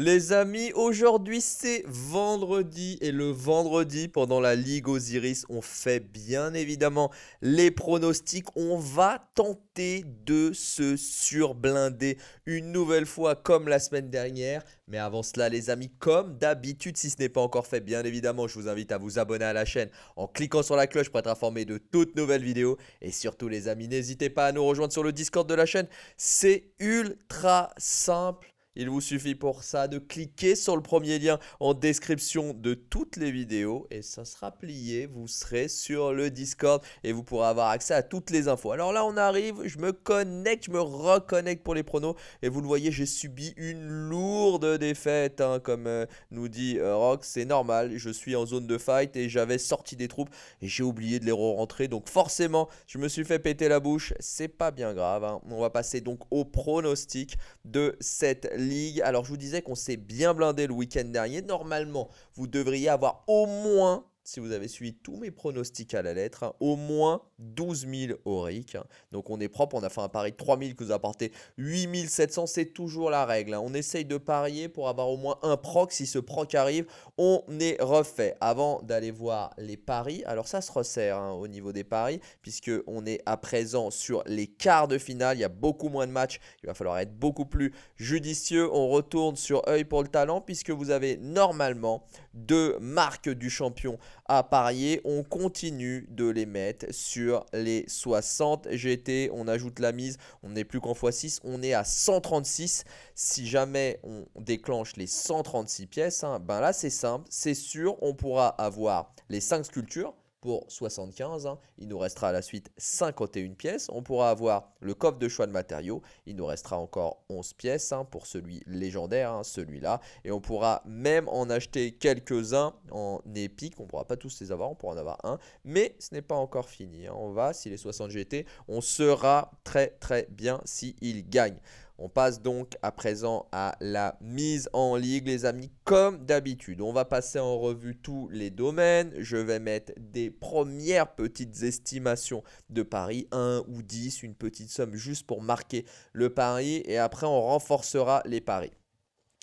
Les amis, aujourd'hui c'est vendredi et le vendredi pendant la Ligue Osiris, on fait bien évidemment les pronostics. On va tenter de se surblinder une nouvelle fois comme la semaine dernière. Mais avant cela les amis, comme d'habitude, si ce n'est pas encore fait, bien évidemment, je vous invite à vous abonner à la chaîne en cliquant sur la cloche pour être informé de toutes nouvelles vidéos. Et surtout les amis, n'hésitez pas à nous rejoindre sur le Discord de la chaîne. C'est ultra simple il vous suffit pour ça de cliquer sur le premier lien en description de toutes les vidéos et ça sera plié. Vous serez sur le Discord et vous pourrez avoir accès à toutes les infos. Alors là, on arrive, je me connecte, je me reconnecte pour les pronos et vous le voyez, j'ai subi une lourde défaite, hein, comme euh, nous dit euh, Rock. C'est normal, je suis en zone de fight et j'avais sorti des troupes et j'ai oublié de les re-rentrer. Donc forcément, je me suis fait péter la bouche. C'est pas bien grave. Hein. On va passer donc au pronostic de cette alors je vous disais qu'on s'est bien blindé le week-end dernier. Normalement, vous devriez avoir au moins si vous avez suivi tous mes pronostics à la lettre, hein, au moins 12 000 auric. Donc on est propre, on a fait un pari de 3 000 que vous apportez 8 700, c'est toujours la règle. Hein. On essaye de parier pour avoir au moins un proc. Si ce proc arrive, on est refait. Avant d'aller voir les paris, alors ça se resserre hein, au niveau des paris, puisque on est à présent sur les quarts de finale. Il y a beaucoup moins de matchs, il va falloir être beaucoup plus judicieux. On retourne sur œil pour le talent, puisque vous avez normalement deux marques du champion à parier. On continue de les mettre sur les 60 GT. On ajoute la mise. On n'est plus qu'en x6. On est à 136. Si jamais on déclenche les 136 pièces, hein, ben là c'est simple, c'est sûr. On pourra avoir les 5 sculptures pour 75. Hein. Il nous restera à la suite 51 pièces. On pourra avoir le coffre de choix de matériaux. Il nous restera encore 11 pièces hein, pour celui légendaire, hein, celui-là. Et on pourra même en acheter quelques-uns en épique. On ne pourra pas tous les avoir, on pourra en avoir un. Mais ce n'est pas encore fini. On va, si les 60 GT, on sera très très bien s'il il gagne. On passe donc à présent à la mise en ligue, les amis, comme d'habitude. On va passer en revue tous les domaines. Je vais mettre des premières petites estimations de paris, 1 ou 10, une petite somme juste pour marquer le pari. Et après, on renforcera les paris.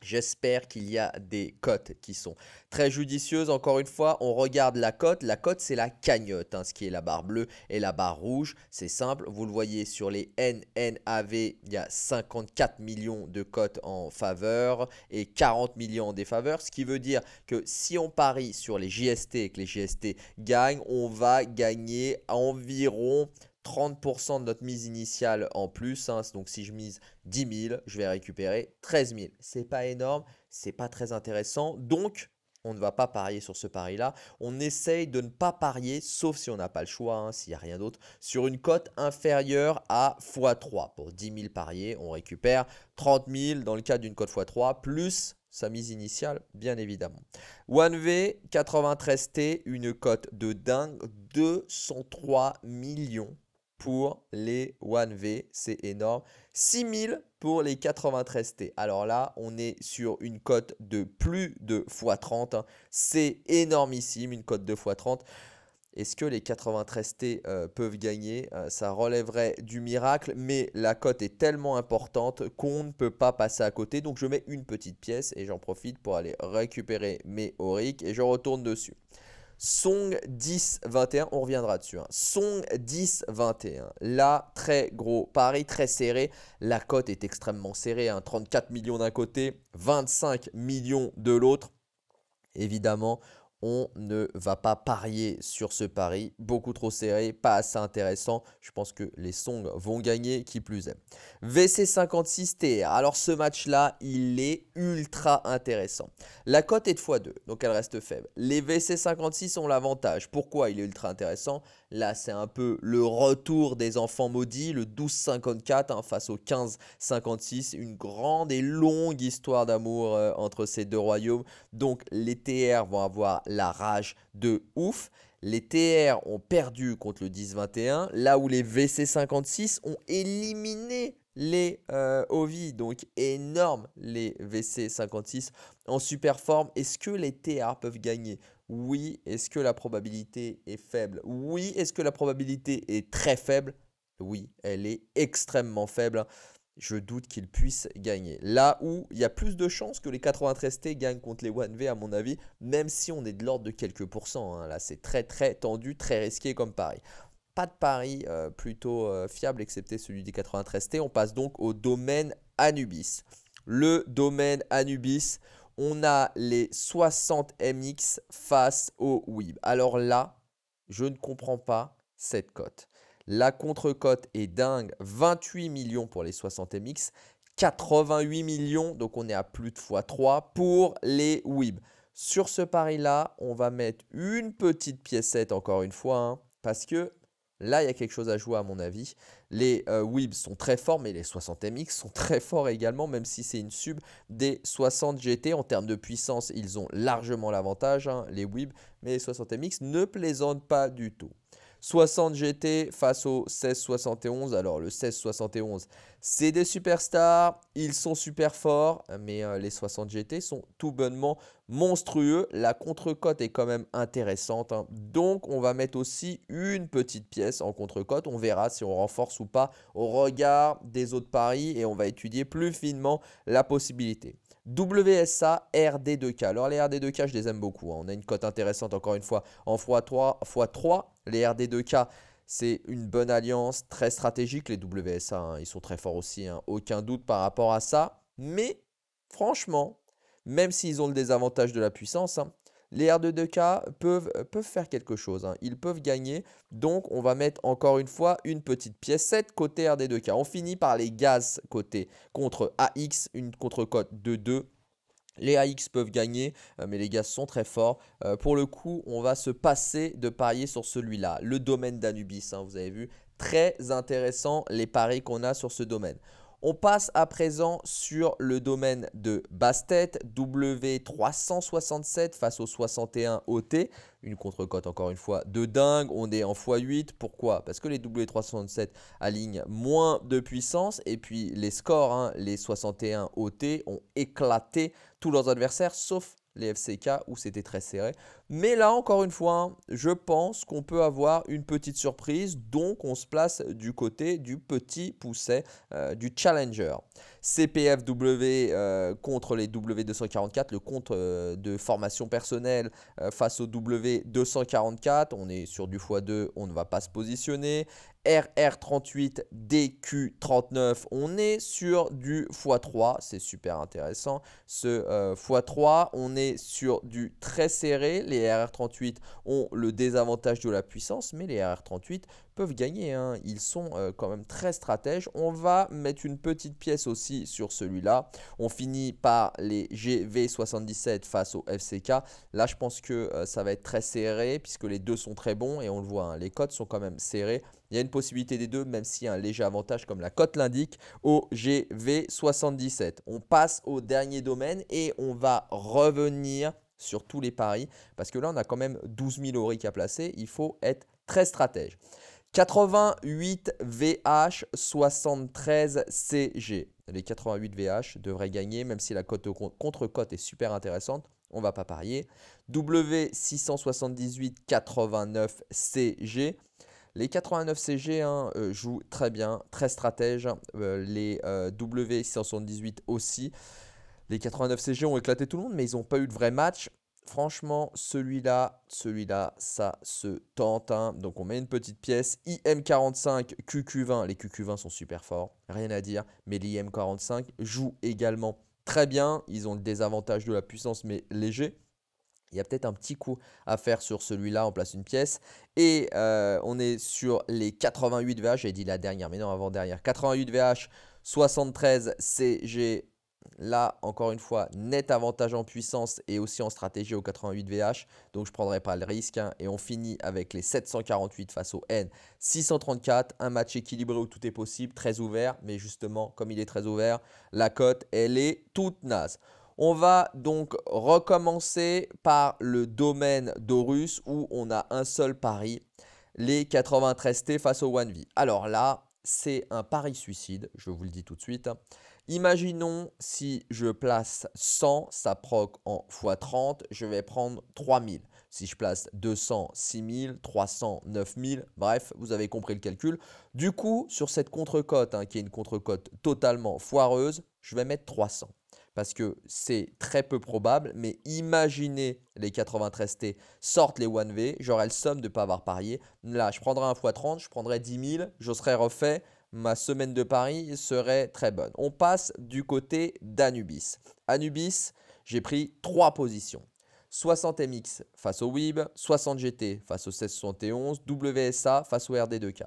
J'espère qu'il y a des cotes qui sont très judicieuses. Encore une fois, on regarde la cote. La cote, c'est la cagnotte, hein, ce qui est la barre bleue et la barre rouge. C'est simple, vous le voyez sur les NNAV, il y a 54 millions de cotes en faveur et 40 millions en défaveur. Ce qui veut dire que si on parie sur les JST et que les JST gagnent, on va gagner environ 30% de notre mise initiale en plus. Hein. Donc si je mise 10 000, je vais récupérer 13 000. C'est pas énorme, c'est pas très intéressant. Donc on ne va pas parier sur ce pari-là. On essaye de ne pas parier, sauf si on n'a pas le choix, hein, s'il n'y a rien d'autre, sur une cote inférieure à x3. Pour 10 000 pariés, on récupère 30 000 dans le cas d'une cote x3, plus sa mise initiale, bien évidemment. 1V 93T, une cote de dingue, 203 millions pour les 1V, c'est énorme. 6000 pour les 93T. Alors là, on est sur une cote de plus de x30. Hein. C'est énormissime, une cote de x30. Est-ce que les 93T euh, peuvent gagner euh, Ça relèverait du miracle, mais la cote est tellement importante qu'on ne peut pas passer à côté. Donc je mets une petite pièce et j'en profite pour aller récupérer mes auriques et je retourne dessus. Song 10-21, on reviendra dessus. Hein. Song 10-21, là, très gros pari, très serré. La cote est extrêmement serrée, 34 hein. millions d'un côté, 25 millions de l'autre. Évidemment, on ne va pas parier sur ce pari. Beaucoup trop serré, pas assez intéressant. Je pense que les Song vont gagner, qui plus est. VC56TR. Alors ce match-là, il est ultra intéressant. La cote est de x2, donc elle reste faible. Les VC56 ont l'avantage. Pourquoi il est ultra intéressant Là, c'est un peu le retour des enfants maudits, le 12-54 hein, face au 15-56. Une grande et longue histoire d'amour euh, entre ces deux royaumes. Donc, les TR vont avoir la rage de ouf. Les TR ont perdu contre le 10-21, là où les VC56 ont éliminé les euh, Ovi, donc énorme les VC56 en super forme. Est-ce que les TR peuvent gagner oui. Est-ce que la probabilité est faible Oui. Est-ce que la probabilité est très faible Oui, elle est extrêmement faible. Je doute qu'il puisse gagner. Là où il y a plus de chances que les 93T gagnent contre les 1V, à mon avis, même si on est de l'ordre de quelques pourcents. Hein. Là, c'est très très tendu, très risqué comme pari pas de pari euh, plutôt euh, fiable, excepté celui des 93T. On passe donc au domaine Anubis. Le domaine Anubis, on a les 60 MX face aux WIB. Alors là, je ne comprends pas cette cote. La contre-cote est dingue. 28 millions pour les 60 MX, 88 millions, donc on est à plus de fois 3 pour les WIB. Sur ce pari-là, on va mettre une petite piécette encore une fois, hein, parce que là, il y a quelque chose à jouer à mon avis. Les euh, WIB sont très forts, mais les 60MX sont très forts également, même si c'est une sub des 60GT. En termes de puissance, ils ont largement l'avantage, hein, les WIB, mais les 60MX ne plaisantent pas du tout. 60 GT face au 1671. Alors le 1671, c'est des superstars, ils sont super forts, mais euh, les 60 GT sont tout bonnement monstrueux. La contre est quand même intéressante, hein. donc on va mettre aussi une petite pièce en contre On verra si on renforce ou pas au regard des autres paris et on va étudier plus finement la possibilité. WSA RD2K. Alors les RD2K, je les aime beaucoup. Hein. On a une cote intéressante encore une fois en x3, x3. Les RD2K, c'est une bonne alliance, très stratégique. Les WSA, hein. ils sont très forts aussi, hein. aucun doute par rapport à ça. Mais franchement, même s'ils ont le désavantage de la puissance, les R2-2K peuvent, euh, peuvent faire quelque chose. Hein. Ils peuvent gagner. Donc, on va mettre encore une fois une petite pièce 7 côté RD2K. On finit par les gaz côté contre AX, une contre-cote de 2. Les AX peuvent gagner, euh, mais les gaz sont très forts. Euh, pour le coup, on va se passer de parier sur celui-là. Le domaine d'Anubis, hein, vous avez vu. Très intéressant les paris qu'on a sur ce domaine. On passe à présent sur le domaine de Bastet, W367 face au 61 OT, une contre encore une fois de dingue, on est en x8, pourquoi Parce que les W367 alignent moins de puissance et puis les scores, hein, les 61 OT ont éclaté tous leurs adversaires sauf les FCK où c'était très serré. Mais là, encore une fois, hein, je pense qu'on peut avoir une petite surprise. Donc, on se place du côté du petit pousset euh, du challenger. CPFW euh, contre les W244, le compte euh, de formation personnelle face au W244. On est sur du x2, on ne va pas se positionner. RR38, DQ39. On est sur du x3, c'est super intéressant. Ce x3, on est sur du très serré. Les RR38 ont le désavantage de la puissance, mais les RR38 peuvent gagner. Hein. Ils sont euh, quand même très stratèges. On va mettre une petite pièce aussi sur celui-là. On finit par les GV77 face au FCK. Là, je pense que euh, ça va être très serré puisque les deux sont très bons et on le voit, hein, les cotes sont quand même serrées. Il y a une possibilité des deux, même s'il y a un léger avantage comme la cote l'indique, au GV77. On passe au dernier domaine et on va revenir sur tous les paris parce que là, on a quand même 12 000 auric à placer. Il faut être très stratège. 88 VH 73 CG. Les 88 VH devraient gagner, même si la cote contre-cote est super intéressante. On va pas parier. W678 89 CG. Les 89 CG hein, euh, jouent très bien, très stratège. Euh, les euh, W678 aussi. Les 89 CG ont éclaté tout le monde, mais ils n'ont pas eu de vrai match. Franchement, celui-là, celui-là, ça se tente. Hein. Donc on met une petite pièce. IM45, QQ20. Les QQ20 sont super forts, rien à dire. Mais l'IM45 joue également très bien. Ils ont le désavantage de la puissance, mais léger. Il y a peut-être un petit coup à faire sur celui-là. On place une pièce. Et euh, on est sur les 88 VH. J'ai dit la dernière, mais non, avant-dernière. 88 VH, 73 CG Là, encore une fois, net avantage en puissance et aussi en stratégie au 88 VH. Donc, je ne prendrai pas le risque. Hein. Et on finit avec les 748 face au N. 634, un match équilibré où tout est possible, très ouvert. Mais justement, comme il est très ouvert, la cote, elle est toute naze. On va donc recommencer par le domaine d'Horus où on a un seul pari, les 93T face au One V. Alors là, c'est un pari suicide, je vous le dis tout de suite. Imaginons si je place 100, ça proc en x30, je vais prendre 3000. Si je place 200, 6000, 300, 9000, bref, vous avez compris le calcul. Du coup, sur cette contre-cote, hein, qui est une contre-cote totalement foireuse, je vais mettre 300 parce que c'est très peu probable, mais imaginez les 93T sortent les 1V, j'aurai le somme de ne pas avoir parié. Là, je prendrai un x30, je prendrai 10 000, je serai refait, ma semaine de paris serait très bonne. On passe du côté d'Anubis. Anubis, j'ai pris trois positions. 60 MX face au WIB, 60 GT face au 1671, WSA face au RD2K.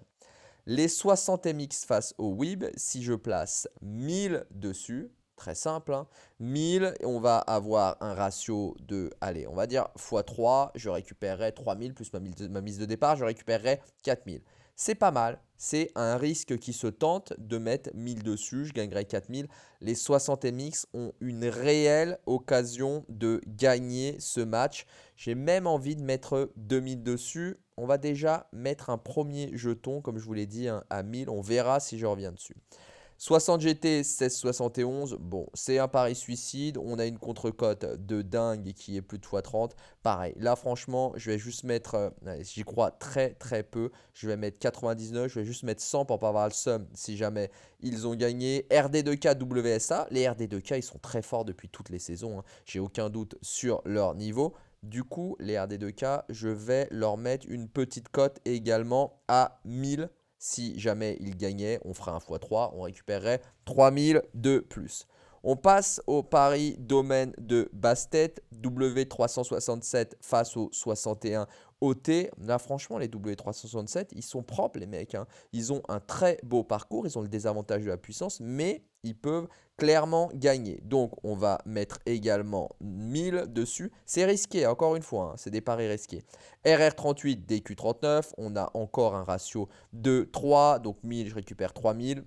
Les 60 MX face au WIB, si je place 1000 dessus, très simple, 1000, hein, on va avoir un ratio de, allez, on va dire x3, je récupérerai 3000 plus ma, mise de départ, je récupérerai 4000 c'est pas mal. C'est un risque qui se tente de mettre 1000 dessus, je gagnerai 4000. Les 60 MX ont une réelle occasion de gagner ce match. J'ai même envie de mettre 2000 dessus. On va déjà mettre un premier jeton, comme je vous l'ai dit, hein, à 1000. On verra si je reviens dessus. 60 GT, 16,71. Bon, c'est un pari suicide. On a une contre-cote de dingue qui est plus de x30. Pareil, là franchement, je vais juste mettre, euh, j'y crois très très peu. Je vais mettre 99, je vais juste mettre 100 pour pas avoir le sum si jamais ils ont gagné. RD2K, WSA. Les RD2K, ils sont très forts depuis toutes les saisons. Hein. J'ai aucun doute sur leur niveau. Du coup, les RD2K, je vais leur mettre une petite cote également à 1000 si jamais il gagnait, on ferait un x3, on récupérerait 3000 de plus. On passe au pari domaine de Bastet, W367 face au 61 OT. Là, franchement, les W367, ils sont propres, les mecs. Hein. Ils ont un très beau parcours, ils ont le désavantage de la puissance, mais ils peuvent clairement gagner. Donc, on va mettre également 1000 dessus. C'est risqué, encore une fois, hein. c'est des paris risqués. RR38, DQ39, on a encore un ratio de 3, donc 1000, je récupère 3000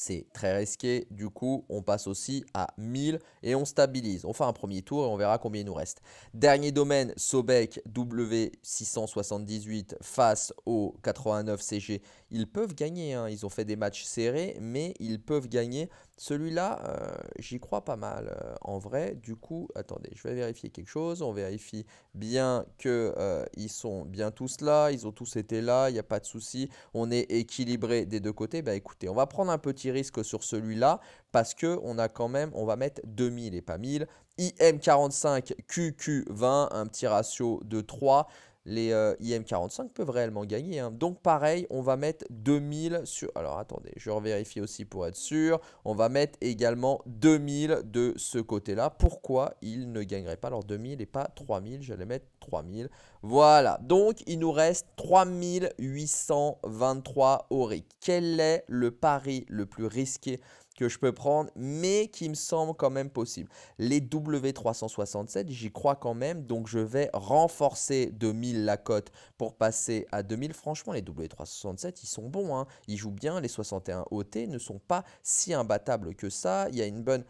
c'est très risqué. Du coup, on passe aussi à 1000 et on stabilise. On fait un premier tour et on verra combien il nous reste. Dernier domaine, Sobek W678 face au 89 CG. Ils peuvent gagner, hein. ils ont fait des matchs serrés, mais ils peuvent gagner. Celui-là, euh, j'y crois pas mal euh, en vrai. Du coup, attendez, je vais vérifier quelque chose. On vérifie bien que euh, sont bien tous là, ils ont tous été là, il n'y a pas de souci. On est équilibré des deux côtés. Bah écoutez, on va prendre un petit risque sur celui-là parce qu'on a quand même, on va mettre 2000 et pas 1000. IM45 QQ20, un petit ratio de 3 les euh, IM45 peuvent réellement gagner. Hein. Donc pareil, on va mettre 2000 sur... Alors attendez, je revérifie aussi pour être sûr. On va mettre également 2000 de ce côté-là. Pourquoi ils ne gagneraient pas leur 2000 et pas 3000 Je vais mettre 3000. Voilà, donc il nous reste 3823 auric. Quel est le pari le plus risqué que je peux prendre, mais qui me semble quand même possible. Les W367, j'y crois quand même, donc je vais renforcer de 1000 la cote pour passer à 2000. Franchement, les W367, ils sont bons, hein. ils jouent bien, les 61 OT ne sont pas si imbattables que ça, il y a une bonne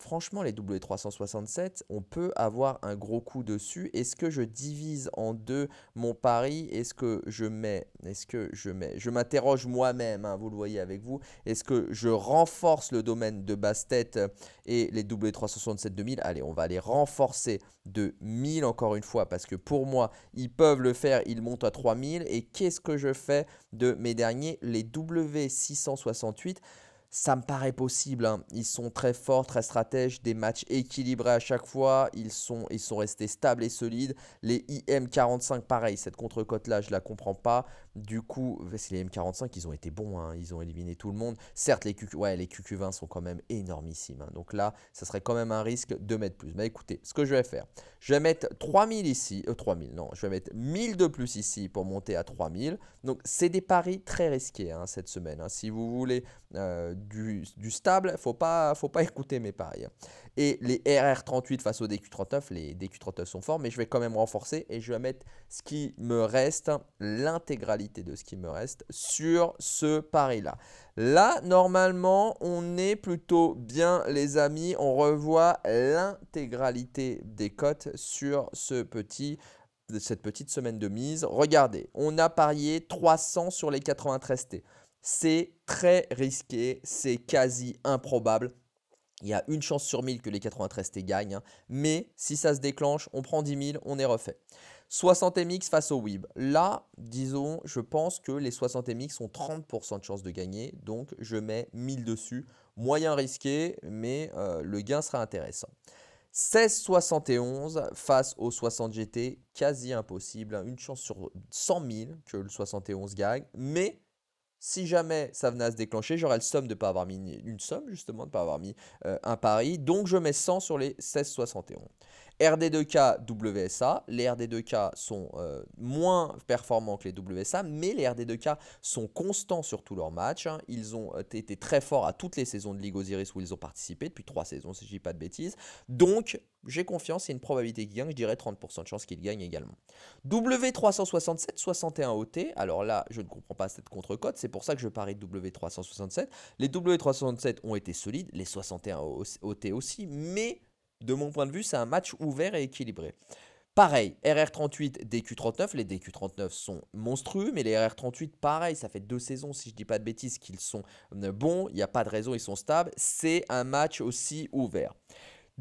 Franchement, les W367, on peut avoir un gros coup dessus. Est-ce que je divise en deux mon pari Est-ce que je mets Est-ce que je mets Je m'interroge moi-même, hein, vous le voyez avec vous. Est-ce que je renforce le domaine de basse tête et les W367 2000 Allez, on va les renforcer de 1000 encore une fois parce que pour moi, ils peuvent le faire. Ils montent à 3000 et qu'est-ce que je fais de mes derniers Les W668 ça me paraît possible. Hein. Ils sont très forts, très stratèges, des matchs équilibrés à chaque fois. Ils sont, ils sont restés stables et solides. Les IM45, pareil, cette contre là je la comprends pas. Du coup, les M45, ils ont été bons, hein. ils ont éliminé tout le monde. Certes, les, QQ, les 20 sont quand même énormissimes. Hein. donc là, ça serait quand même un risque de mettre plus. Mais bah, écoutez, ce que je vais faire, je vais mettre 3000 ici. 3000, euh, non, je vais mettre 1000 de plus ici pour monter à 3000. Donc c'est des paris très risqués hein, cette semaine. Si vous voulez euh, du, stable, il ne faut pas, faut pas écouter mes paris. Et les RR38 face aux DQ39, les DQ39 sont forts, mais je vais quand même renforcer et je vais mettre ce qui me reste, l'intégralité de ce qui me reste sur ce pari-là. Là, normalement, on est plutôt bien, les amis. On revoit l'intégralité des cotes sur ce petit cette petite semaine de mise. Regardez, on a parié 300 sur les 93T. C'est très risqué, c'est quasi improbable. Il y a une chance sur 1000 que les 93T gagnent. Hein. Mais si ça se déclenche, on prend 10 000, on est refait. 60 MX face au WIB. Là, disons, je pense que les 60 MX ont 30% de chance de gagner, donc je mets 1000 dessus. Moyen risqué, mais euh, le gain sera intéressant. 16,71 face au 60 GT, quasi impossible, hein. une chance sur 100 000 que le 71 gagne, mais si jamais ça venait à se déclencher, j'aurais le somme de ne pas avoir mis une somme, justement, de ne pas avoir mis euh, un pari. Donc je mets 100 sur les 16,71. RD2K, WSA. Les RD2K sont euh, moins performants que les WSA, mais les RD2K sont constants sur tous leurs matchs. Hein. Ils ont euh, été très forts à toutes les saisons de Ligue Osiris où ils ont participé, depuis trois saisons, si je dis pas de bêtises. Donc, j'ai confiance, a une probabilité qu'ils gagnent, je dirais 30% de chance qu'ils gagnent également. W367, 61 OT, alors là, je ne comprends pas cette contre-cote, c'est pour ça que je parie W367. Les W367 ont été solides, les 61 OT aussi, mais de mon point de vue, c'est un match ouvert et équilibré. Pareil, RR38, DQ39, les DQ39 sont monstrueux, mais les RR38, pareil, ça fait deux saisons, si je ne dis pas de bêtises, qu'ils sont euh, bons, il n'y a pas de raison, ils sont stables, c'est un match aussi ouvert.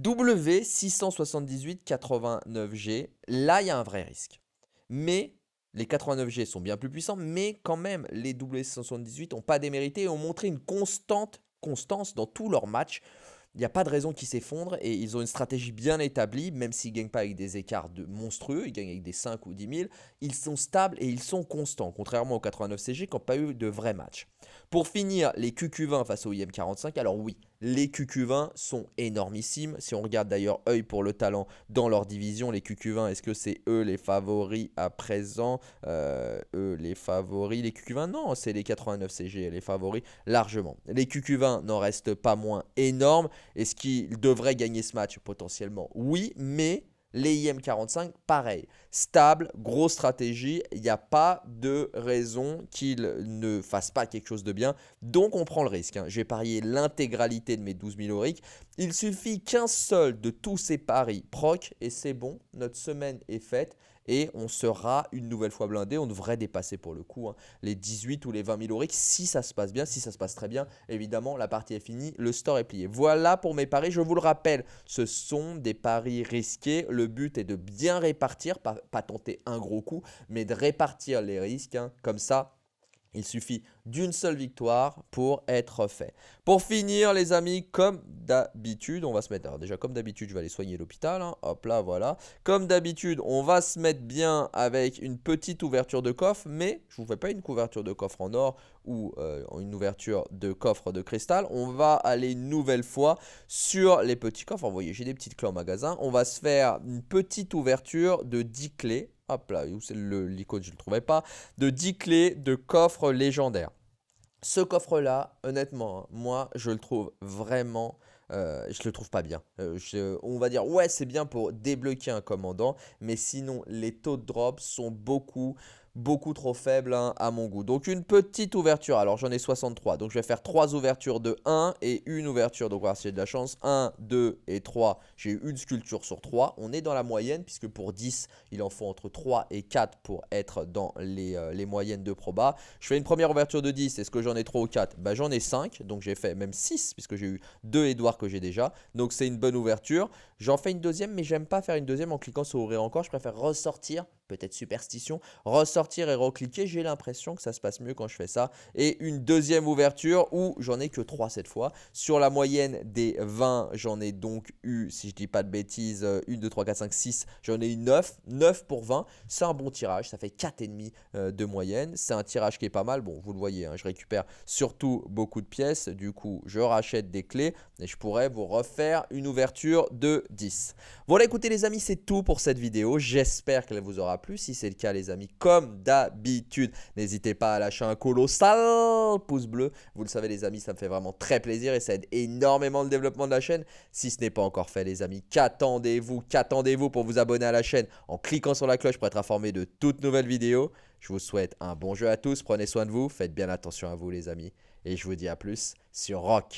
W678-89G, là il y a un vrai risque. Mais les 89G sont bien plus puissants, mais quand même, les W678 n'ont pas démérité et ont montré une constante constance dans tous leurs matchs il n'y a pas de raison qu'ils s'effondrent et ils ont une stratégie bien établie, même s'ils ne gagnent pas avec des écarts de monstrueux, ils gagnent avec des 5 ou 10 000, ils sont stables et ils sont constants, contrairement aux 89 CG qui n'ont pas eu de vrai match. Pour finir, les QQ20 face au IM45, alors oui, les QQ20 sont énormissimes. Si on regarde d'ailleurs œil pour le talent dans leur division, les QQ20, est-ce que c'est eux les favoris à présent euh, Eux les favoris, les QQ20, non, c'est les 89CG les favoris largement. Les QQ20 n'en restent pas moins énormes. Est-ce qu'ils devraient gagner ce match potentiellement Oui, mais les IM45, pareil. Stable, grosse stratégie. Il n'y a pas de raison qu'il ne fasse pas quelque chose de bien. Donc on prend le risque. Hein. J'ai parié l'intégralité de mes 12 000 auric. Il suffit qu'un seul de tous ces paris proc et c'est bon. Notre semaine est faite et on sera une nouvelle fois blindé. On devrait dépasser pour le coup hein, les 18 ou les 20 000 auric si ça se passe bien. Si ça se passe très bien, évidemment, la partie est finie, le store est plié. Voilà pour mes paris. Je vous le rappelle, ce sont des paris risqués. Le but est de bien répartir, pas, tenter un gros coup, mais de répartir les risques. Hein. Comme ça, il suffit d'une seule victoire pour être fait. Pour finir, les amis, comme d'habitude, on va se mettre. Alors, déjà, comme d'habitude, je vais aller soigner l'hôpital. Hein. Hop là, voilà. Comme d'habitude, on va se mettre bien avec une petite ouverture de coffre, mais je ne vous fais pas une couverture de coffre en or ou euh, une ouverture de coffre de cristal. On va aller une nouvelle fois sur les petits coffres. Vous voyez, j'ai des petites clés en magasin. On va se faire une petite ouverture de 10 clés Hop là, où c'est l'icône, je ne le trouvais pas. De 10 clés de coffre légendaire. Ce coffre-là, honnêtement, hein, moi, je le trouve vraiment... Euh, je le trouve pas bien. Euh, on va dire, ouais, c'est bien pour débloquer un commandant, mais sinon, les taux de drop sont beaucoup beaucoup trop faible hein, à mon goût. Donc une petite ouverture, alors j'en ai 63, donc je vais faire 3 ouvertures de 1 et une ouverture, donc on va j'ai de la chance, 1, 2 et 3, j'ai eu une sculpture sur 3, on est dans la moyenne puisque pour 10, il en faut entre 3 et 4 pour être dans euh, les, moyennes de proba. Je fais une première ouverture de 10, est-ce que j'en ai 3 ou 4 Bah j'en ai 5, donc j'ai fait même 6 puisque j'ai eu 2 Edouard que j'ai déjà, donc c'est une bonne ouverture. J'en fais une deuxième mais j'aime pas faire une deuxième en cliquant sur ouvrir encore, je préfère ressortir peut-être superstition, ressortir et recliquer. J'ai l'impression que ça se passe mieux quand je fais ça. Et une deuxième ouverture où j'en ai que 3 cette fois. Sur la moyenne des 20, j'en ai donc eu, si je ne dis pas de bêtises, 1, 2, 3, 4, 5, 6, j'en ai eu 9. 9 pour 20, c'est un bon tirage, ça fait 4,5 euh, de moyenne. C'est un tirage qui est pas mal. Bon, vous le voyez, hein, je récupère surtout beaucoup de pièces. Du coup, je rachète des clés et je pourrais vous refaire une ouverture de 10. Voilà, écoutez les amis, c'est tout pour cette vidéo. J'espère qu'elle vous aura plus. Si c'est le cas, les amis, comme d'habitude, n'hésitez pas à lâcher un colossal pouce bleu. Vous le savez, les amis, ça me fait vraiment très plaisir et ça aide énormément le développement de la chaîne. Si ce n'est pas encore fait, les amis, qu'attendez-vous Qu'attendez-vous pour vous abonner à la chaîne en cliquant sur la cloche pour être informé de toutes nouvelles vidéos Je vous souhaite un bon jeu à tous. Prenez soin de vous. Faites bien attention à vous, les amis. Et je vous dis à plus sur Rock.